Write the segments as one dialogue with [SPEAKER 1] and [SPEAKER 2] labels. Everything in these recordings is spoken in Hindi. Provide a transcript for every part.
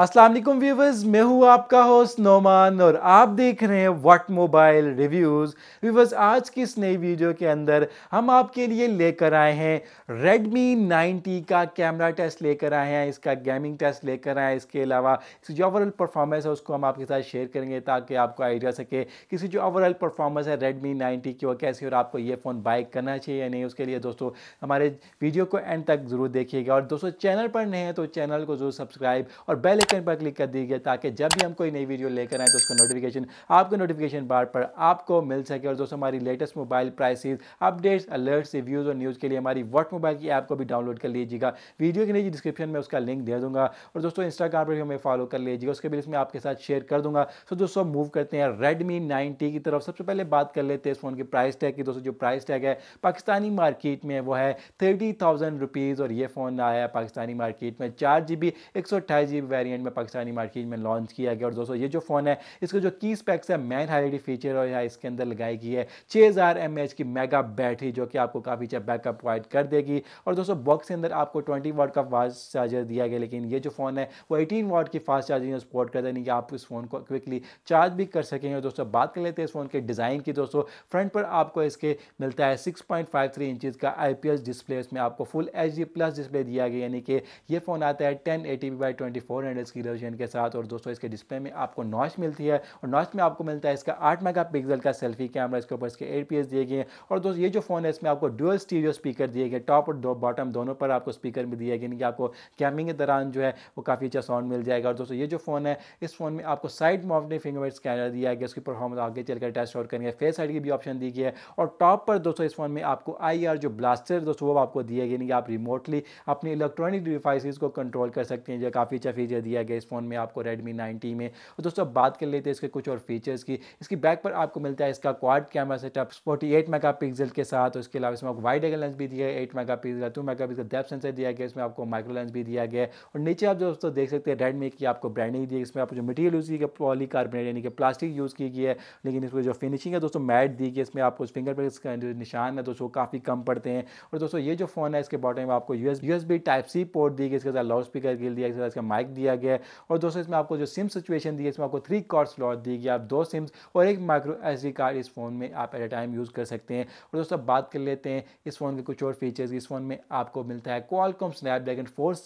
[SPEAKER 1] असलम व्यूवर्स मैं हूँ आपका होस्ट नोमान और आप देख रहे हैं वट मोबाइल रिव्यूज़ व्यूवर्स आज की इस नई वीडियो के अंदर हम आपके लिए लेकर आए हैं Redmi 90 का कैमरा टेस्ट लेकर आए हैं इसका गेमिंग टेस्ट लेकर आए हैं इसके अलावा इसकी जो ओवरऑल परफॉर्मेंस है उसको हम आपके साथ शेयर करेंगे ताकि आपको आइडिया सके किसी जो ओवरऑल परफॉर्मेंस है रेडमी नाइन्टी की वो कैसी और आपको ये फ़ोन बाइक करना चाहिए या नहीं उसके लिए दोस्तों हमारे वीडियो को एंड तक ज़रूर देखिएगा और दोस्तों चैनल पर नहीं है तो चैनल को ज़रूर सब्सक्राइब और बेल आइकन पर क्लिक कर दीजिए ताकि जब भी हम कोई नई वीडियो लेकर आए तो उसका नोटिफिकेशन आपको नोटिफिकेशन बार पर आपको मिल सके और दोस्तों हमारी latest mobile prices updates alerts reviews और न्यूज़ के लिए हमारी वट मोबाइल की ऐप को भी डाउनलोड कर लीजिएगा वीडियो के नीचे डिस्क्रिप्शन में उसका लिंक दे दूंगा और दोस्तों इंस्टाग्राम पर भी हमें फॉलो कर लीजिएगा उसके बिल्स में आपके साथ शेयर कर दूंगा तो दोस्तों मूव करते हैं रेडमी नाइनटी की तरफ सबसे पहले बात कर लेते हैं इस फ़ोन की प्राइस टैग की दोस्तों जो प्राइस टैग है पाकिस्तानी मार्केट में वो है थर्टी थाउजेंड रुपीज़ और ये फ़ोन आया है पाकिस्तानी मार्केट में चार जी बी एक सौ अट्ठाईस जी बी वेरियंट 2009 में पाकिस्तानी मार्केट में लॉन्च किया गया और दोस्तों ये जो फ़ोन है इसका जो की स्पेक्स है मैन हाईलाइटेड फीचर और यहाँ इसके अंदर लगाई गई है छः हज़ार एम एच की मेगा बैटरी जो कि आपको काफ़ी अच्छा बैकअप प्रोवाइड कर देगी और दोस्तों बॉक्स के अंदर आपको ट्वेंटी वाट का फास्ट चार्जर दिया गया लेकिन ये जो फ़ोन है वो एटीन वाट की फास्ट चार्जिंग सपोर्ट करता है यानी कि आप इस फ़ोन को क्विकली चार्ज भी कर सकेंगे और दोस्तों बात कर लेते हैं इस फ़ोन के डिज़ाइन की दोस्तों फ्रंट पर आपको इसके मिलता है six point five three inches का आई पी एस डिस्प्ले इसमें आपको full H D plus display दिया गया यानी कि ये फ़ोन आता है ten eighty by twenty four hundred की रिजोल्यूशन के साथ और दोस्तों इसके डिस्प्ले में आपको नॉच मिलती है और नॉच में आपको मिलता है इसका आठ मेगा पिक्सल का सेल्फी कैमरा इसके ऊपर इसके एट पी दिए गए हैं और दोस्तों ये जो फ़ोन है इसमें आपको डुअल स्टीरियो स्पीकर दिए गए टॉप और बॉटम दोनों पर आपको स्पीकर भी दिए गए यानी कि आपको कैमिंग के दौरान जो है वो काफ़ी अच्छा साउंड मिल जाएगा और दोस्तों ये जो फ़ोन है इस फोन में आपको साइड मॉफ्टिंग फिंगरप्रिंट स्कैनर दिया गया उसकी परफॉर्मेंस आगे चलकर टेस्ट आउट करेंगे फेस साइड की भी ऑप्शन दी गई है और टॉप पर दोस्तों इस फोन में आपको आई जो ब्लास्टर दोस्तों वो आपको दिया गया यानी कि आप रिमोटली अपनी इलेक्ट्रॉनिक डिवाइसेस को कंट्रोल कर सकते हैं जो काफ़ी अच्छा फीचर दिया दिया गया इस फ़ोन में आपको रेडमी नाइनटी में और तो दोस्तों अब बात कर लेते हैं इसके कुछ और फीचर्स की इसकी बैक पर आपको मिलता है इसका quad camera setup forty eight mega pixel के साथ और इसके अलावा इसमें आपको वाइड एगल लेंस भी दिया है eight mega pixel two mega pixel depth sensor दिया गया इसमें आपको माइक्रो लेंस भी दिया गया और नीचे आप दोस्तों देख सकते हैं रेडमी की आपको ब्रांडिंग दी है इसमें आपको जो मटीरियल यूज़ की गया पॉली कार्बोनेट यानी कि प्लास्टिक यूज़ की गई है लेकिन इसमें जो फिनिशिंग है दोस्तों मैट दी गई इसमें आपको फिंगरप्रिंट्स का जो निशान है दोस्तों काफ़ी कम पड़ते हैं और दोस्तों ये जो फ़ोन है इसके बॉटम में आपको U S type C port दी गई इसके साथ लाउड स्पीकर के लिए इसके साथ इसका माइक दिया गया गया है और दोस्तों इसमें आपको जो सिम सिचुएशन दी है इसमें आपको थ्री कार्ड स्लॉट दी गई आप दो सिम्स और एक माइक्रो एस कार्ड इस फ़ोन में आप एट ए टाइम यूज़ कर सकते हैं और दोस्तों बात कर लेते हैं इस फ़ोन के कुछ और फीचर्स इस फ़ोन में आपको मिलता है क्वालकॉम स्नैपड्रैगन फोर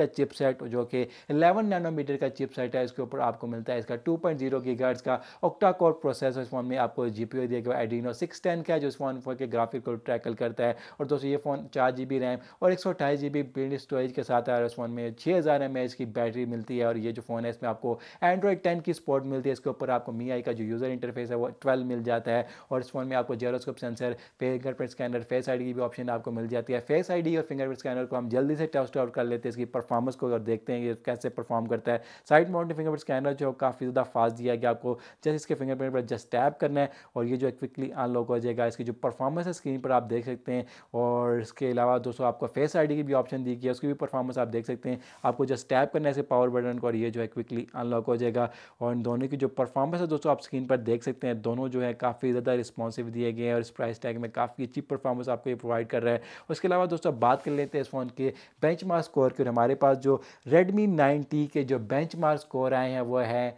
[SPEAKER 1] का चिप जो कि इलेवन नैनोमीटर का चिप है इसके ऊपर आपको मिलता है इसका टू पॉइंट जीरो की गार्ड्स का ऑक्टा कोर प्रोसेस इस फ़ोन में आपको जी पी दिया गया एडीनो सिक्स टेन का है जो इस फ़ोन के ग्राफिक को ट्रैकल करता है और दोस्तों ये फ़ोन चार जी बी रैम और एक सौ अठाईस जी बी बिल्ड स्टोरेज के साथ आया इस फ़ोन में छः हज़ार एम एच की बैटरी मिलती मिलती है और ये जो फ़ोन है इसमें आपको एंड्रॉयड टेन की सपोर्ट मिलती है इसके ऊपर आपको मी आई का जो यूज़र इंटरफेस है वो ट्वेल्व मिल जाता है और इस फोन में आपको gyroscope sensor fingerprint scanner face I की भी ऑप्शन आपको मिल जाती है फेस आई और फिंगरप्रिंट स्कैनर को हम जल्दी से टेस्ट आउट कर लेते हैं इसकी परफॉर्मेंस को और देखते हैं कैसे परफॉर्म करता है साइड माउंटेड फिंगरप्रिंट स्कैनर जो काफ़ी ज़्यादा फास्ट दिया गया आपको जस्ट इसके फिंगरप्रिंट पर जस्ट टैप करना है और ये जो क्विकली अनलॉक हो जाएगा इसकी जो परफॉर्मेंस है स्क्रीन पर आप देख सकते हैं और इसके अलावा दोस्तों आपको फेस आई की भी ऑप्शन दी गई है उसकी भी परफॉर्मेंस आप देख सकते हैं आपको जस्ट टैप करने से पावर पावर बटन को और ये जो है क्विकली अनलॉक हो जाएगा और इन दोनों की जो परफॉर्मेंस है दोस्तों आप स्क्रीन पर देख सकते हैं दोनों जो है काफ़ी ज़्यादा रिस्पॉन्सिव दिए गए हैं और इस प्राइस टैग में काफ़ी अच्छी परफॉर्मेंस आपको ये प्रोवाइड कर रहा है उसके अलावा दोस्तों बात कर लेते हैं इस फ़ोन के बेंच स्कोर की हमारे पास जो रेडमी नाइन के जो बेंच स्कोर आए हैं वो है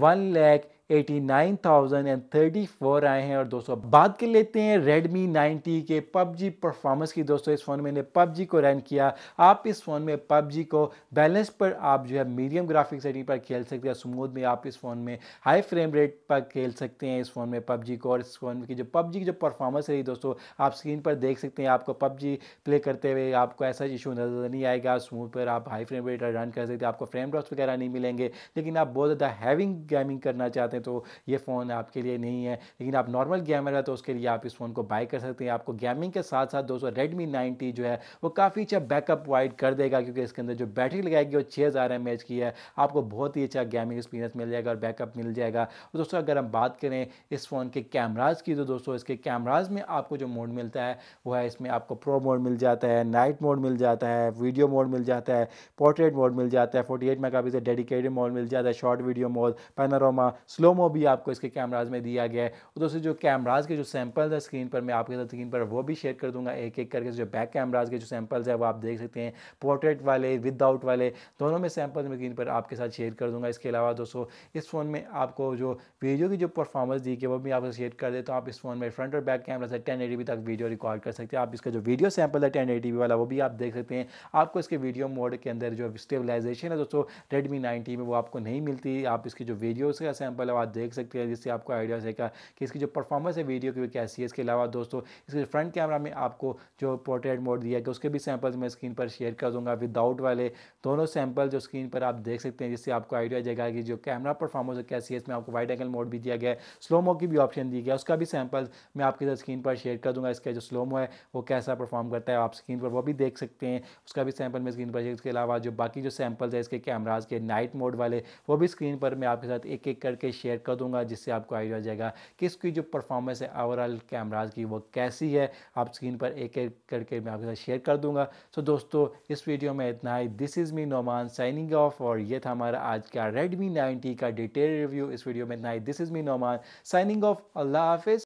[SPEAKER 1] वन लैख 89,034 आए हैं और दोस्तों बात कर लेते हैं Redmi 90 के PUBG परफॉर्मेंस की दोस्तों इस फ़ोन में ने PUBG को रन किया आप इस फ़ोन में PUBG को बैलेंस पर आप जो है मीडियम ग्राफिक सेटिंग पर खेल सकते हैं स्मूथ में आप इस फ़ोन में हाई फ्रेम रेट पर खेल सकते हैं इस फ़ोन में PUBG को और इस फ़ोन की जो PUBG की जो परफॉर्मेंस रही दोस्तों आप स्क्रीन पर देख सकते हैं आपको PUBG प्ले करते हुए आपको ऐसा इशू नज़र नहीं आएगा स्मूथ पर आप हाई फ्रेम रेट रन कर सकते हैं आपको फ्रेम ड्रॉप्स वगैरह नहीं मिलेंगे लेकिन आप बहुत ज़्यादा हैविंग गेमिंग करना चाहते हैं हैं तो ये फ़ोन आपके लिए नहीं है लेकिन आप नॉर्मल गेमर है तो उसके लिए आप इस फ़ोन को बाय कर सकते हैं आपको गेमिंग के साथ साथ दोस्तों रेडमी नाइनटी जो है वो काफ़ी अच्छा बैकअप प्रोवाइड कर देगा क्योंकि इसके अंदर जो बैटरी लगाएगी वो छः हज़ार एम एच की है आपको बहुत ही अच्छा गेमिंग एक्सपीरियंस मिल जाएगा और बैकअप मिल जाएगा और दोस्तों अगर हम बात करें इस फ़ोन के कैमराज की तो दोस्तों इसके कैमराज में आपको जो मोड मिलता है वो है इसमें आपको प्रो मोड मिल जाता है नाइट मोड मिल जाता है वीडियो मोड मिल जाता है पोर्ट्रेट मोड मिल जाता है forty eight mega dedicated mode मिल जाता है short video mode panorama slow लोमो भी आपको इसके कैमराज में दिया गया है और तो दोस्तों जो कैमराज के जो सैम्पल्स है स्क्रीन पर मैं आपके साथ स्क्रीन पर वो भी शेयर कर दूंगा एक एक करके जो बैक कैमराज के जो सैम्पल्स है वो आप देख सकते हैं पोर्ट्रेट वाले विदाउट वाले दोनों में सैम्पल मैं स्क्रीन पर आपके साथ शेयर कर दूंगा इसके अलावा दोस्तों इस फ़ोन में आपको जो वीडियो की जो परफॉर्मेंस दी गई वो भी आपको शेयर कर देता हूँ आप इस फ़ोन में फ्रंट और बैक कैमरा से टेन तक वीडियो रिकॉर्ड कर सकते हैं आप इसका जो वीडियो सैम्पल है टेन वाला वो भी आप देख सकते हैं आपको इसके वीडियो मोड के अंदर जो स्टेबलाइजेशन है दोस्तों रेडमी नाइनटी में वो आपको नहीं मिलती आप इसकी जो वीडियोज़ का सैंपल है आप देख सकते हैं जिससे आपको आइडिया रहेगा कि इसकी जो परफॉर्मेंस है वीडियो की कैसी है इसके अलावा दोस्तों इसके फ्रंट कैमरा में आपको जो पोर्ट्रेट मोड दिया गया उसके भी सैम्पल्स मैं स्क्रीन पर शेयर कर दूँगा विदाउट वाले दोनों सैम्पल जो स्क्रीन पर आप देख सकते हैं जिससे आपको आइडिया जाएगा कि जो कैमरा परफॉर्मेंस कैसी है इसमें आपको वाइड एंगल मोड भी दिया गया है स्लोमो की भी ऑप्शन दी गया उसका भी सैंपल मैं आपके साथ स्क्रीन पर शेयर कर दूँगा इसका जो स्लोमो है वो कैसा परफॉर्म करता है आप स्क्रीन पर वो भी देख सकते हैं उसका भी सैम्पल मैं स्क्रीन पर इसके अलावा जो बाकी जो सैम्पल्स है इसके कैमराज के नाइट मोड वाले वो भी स्क्रीन पर मैं आपके साथ एक एक करके शेयर शेयर कर दूंगा जिससे आपको आइडिया हो जाएगा कि इसकी जो परफॉर्मेंस है ओवरऑल कैमराज की वो कैसी है आप स्क्रीन पर एक एक करके मैं आपके साथ शेयर कर दूंगा सो दोस्तों इस वीडियो में इतना ही this is me Noman signing off और ये था हमारा आज का रेडमी नाइनटी का डिटेल रिव्यू इस वीडियो में इतना ही this is me Noman signing off अल्लाह हाफिज़